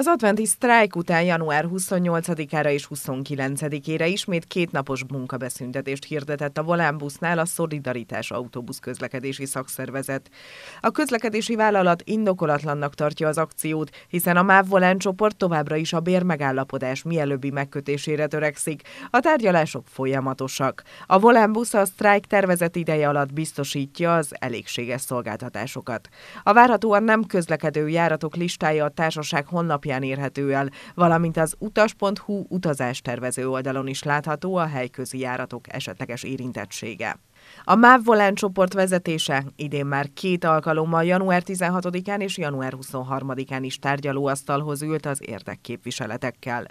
Az adventi sztrájk után január 28-ára és 29-ére ismét kétnapos munkabeszüntetést hirdetett a Volánbusznál a Szolidaritás Autóbusz közlekedési szakszervezet. A közlekedési vállalat indokolatlannak tartja az akciót, hiszen a MÁV Volán csoport továbbra is a bérmegállapodás mielőbbi megkötésére törekszik. A tárgyalások folyamatosak. A Volánbusz a sztrájk tervezett ideje alatt biztosítja az elégséges szolgáltatásokat. A várhatóan nem közlekedő járatok listája a társaság honlapján honlapján érhető el, valamint az utas.hu utazástervező oldalon is látható a helyközi járatok esetleges érintettsége. A MÁV Volán csoport vezetése idén már két alkalommal január 16-án és január 23-án is tárgyalóasztalhoz ült az érdekképviseletekkel.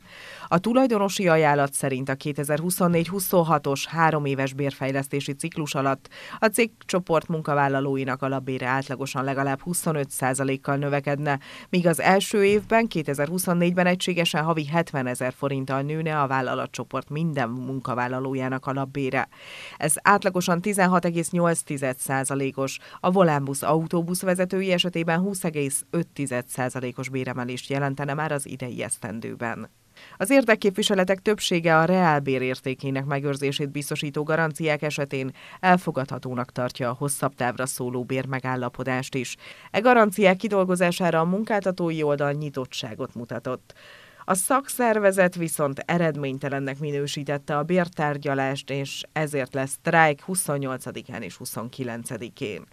A tulajdonosi ajánlat szerint a 2024-26-os három éves bérfejlesztési ciklus alatt a cég csoport munkavállalóinak alapbére átlagosan legalább 25%-kal növekedne, míg az első évben 2024-ben egységesen havi 70 ezer forinttal nőne a vállalatcsoport minden munkavállalójának alapbére. Ez átlagosan vonatban 16,8%-os, a Volánbusz autóbusz vezetői esetében 20,5%-os béremelést jelentene már az idei esztendőben. Az érdekképviseletek többsége a reálbér értékének megőrzését biztosító garanciák esetén elfogadhatónak tartja a hosszabb távra szóló bérmegállapodást is. E garanciák kidolgozására a munkáltatói oldal nyitottságot mutatott. A szakszervezet viszont eredménytelennek minősítette a bértárgyalást, és ezért lesz sztrájk 28-án és 29-én.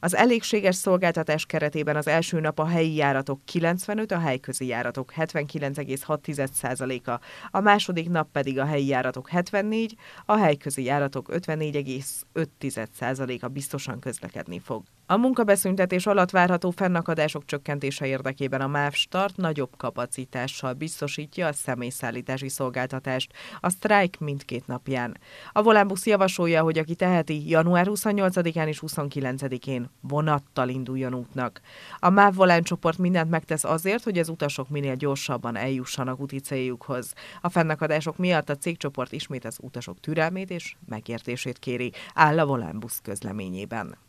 Az elégséges szolgáltatás keretében az első nap a helyi járatok 95, a helyközi járatok 79,6%-a, a második nap pedig a helyi járatok 74, a helyközi járatok 54,5%-a biztosan közlekedni fog. A munkabeszüntetés alatt várható fennakadások csökkentése érdekében a MÁV start nagyobb kapacitással biztosítja a személyszállítási szolgáltatást a sztrájk mindkét napján. A Volánbusz javasolja, hogy aki teheti, január 28-án és 29-én vonattal induljon útnak. A MÁV Volán csoport mindent megtesz azért, hogy az utasok minél gyorsabban eljussanak úti céljukhoz. A fennakadások miatt a cégcsoport ismét az utasok türelmét és megértését kéri, áll a Volánbusz közleményében.